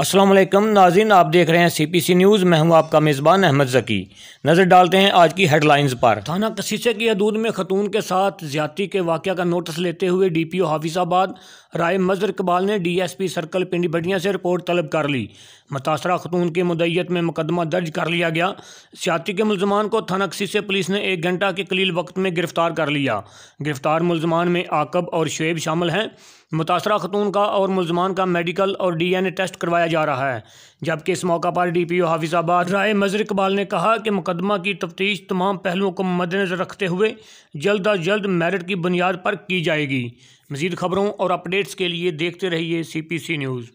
असलम नाजिन आप देख रहे हैं सी पी सी न्यूज़ मैं हूँ आपका मेज़बान अहमद ज़की नज़र डालते हैं आज की हेडलाइंस पर थाना कसीसे की हदूद में खतून के साथ ज्यादती के वाक़ का नोटिस लेते हुए D P O Hafizabad Rai Mazhar Iqbal ने D S P circle Pindi Bhattian से रिपोर्ट तलब कर ली मुतासरा खतून की मुदयत में मुकदमा दर्ज कर लिया गया ज्यादती के मुलजमान को थाना कसीसे पुलिस ने एक घंटा के कलील वक्त में गिरफ्तार कर लिया गिरफ्तार मुलजमान में आकब और शुएब शामिल हैं मुतासरा खतून का और मुलजमान का मेडिकल और डी एन ए टेस्ट करवाया कराया जा रहा है जबकि इस मौका पर D P O Hafizabad Rai Mazhar Iqbal ने कहा कि मुकदमा की तफ्तीश तमाम पहलुओं को मद्देनजर रखते हुए जल्द अज जल्द मेरिट की बुनियाद पर की जाएगी मजीद खबरों और अपडेट्स के लिए देखते रहिए सी पी सी न्यूज़